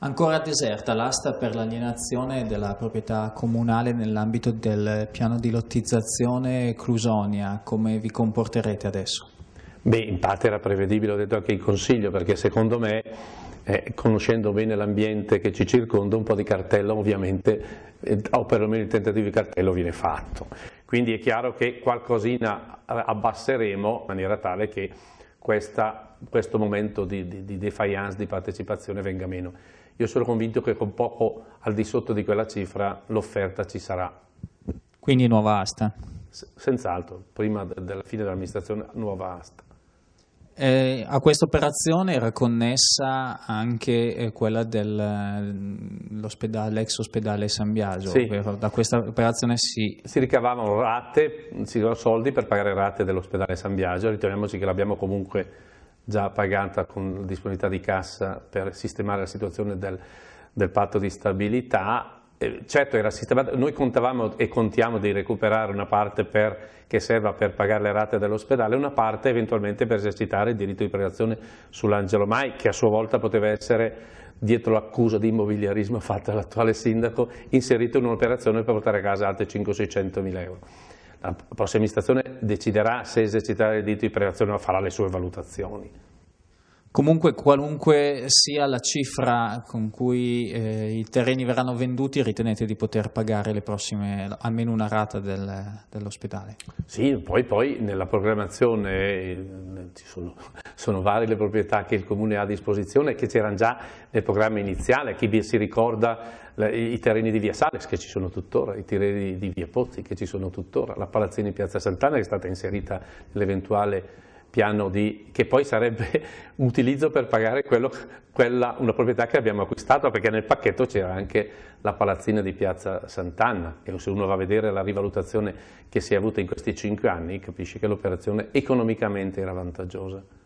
Ancora deserta l'asta per l'alienazione della proprietà comunale nell'ambito del piano di lottizzazione Clusonia, come vi comporterete adesso? Beh, in parte era prevedibile, ho detto anche in consiglio, perché secondo me, eh, conoscendo bene l'ambiente che ci circonda, un po' di cartello ovviamente, eh, o perlomeno il tentativo di cartello viene fatto. Quindi è chiaro che qualcosina eh, abbasseremo in maniera tale che questa, questo momento di, di, di defiance, di partecipazione venga meno. Io sono convinto che con poco al di sotto di quella cifra l'offerta ci sarà. Quindi nuova asta? S- senz'altro, prima de- della fine dell'amministrazione nuova asta. Eh, a questa operazione era connessa anche eh, quella dell'ex mm, ospedale San Biagio, sì. da questa operazione si... Si ricavavano rate, si ricavavano soldi per pagare rate dell'ospedale San Biagio, riteniamoci che l'abbiamo comunque già pagata con disponibilità di cassa per sistemare la situazione del, del patto di stabilità eh, certo era sistemato, noi contavamo e contiamo di recuperare una parte per, che serva per pagare le rate dell'ospedale, una parte eventualmente per esercitare il diritto di pregazione sull'Angelo Mai, che a sua volta poteva essere dietro l'accusa di immobiliarismo fatta dall'attuale sindaco, inserito in un'operazione per portare a casa altri 500-600 mila euro. La prossima amministrazione deciderà se esercitare il diritto di pregazione o farà le sue valutazioni. Comunque qualunque sia la cifra con cui eh, i terreni verranno venduti ritenete di poter pagare le prossime, almeno una rata del, dell'ospedale? Sì, poi, poi, nella programmazione ci sono, sono, varie le proprietà che il Comune ha a disposizione che c'erano già nel programma iniziale, chi si ricorda i terreni di via Sales che ci sono tuttora, i terreni di via Pozzi che ci sono tuttora, la palazzina in piazza Sant'Anna che è stata inserita nell'eventuale piano di, che poi sarebbe utilizzo per pagare quello, quella, una proprietà che abbiamo acquistato, perché nel pacchetto c'era anche la palazzina di Piazza Sant'Anna, e se uno va a vedere la rivalutazione che si è avuta in questi cinque anni, capisce che l'operazione economicamente era vantaggiosa.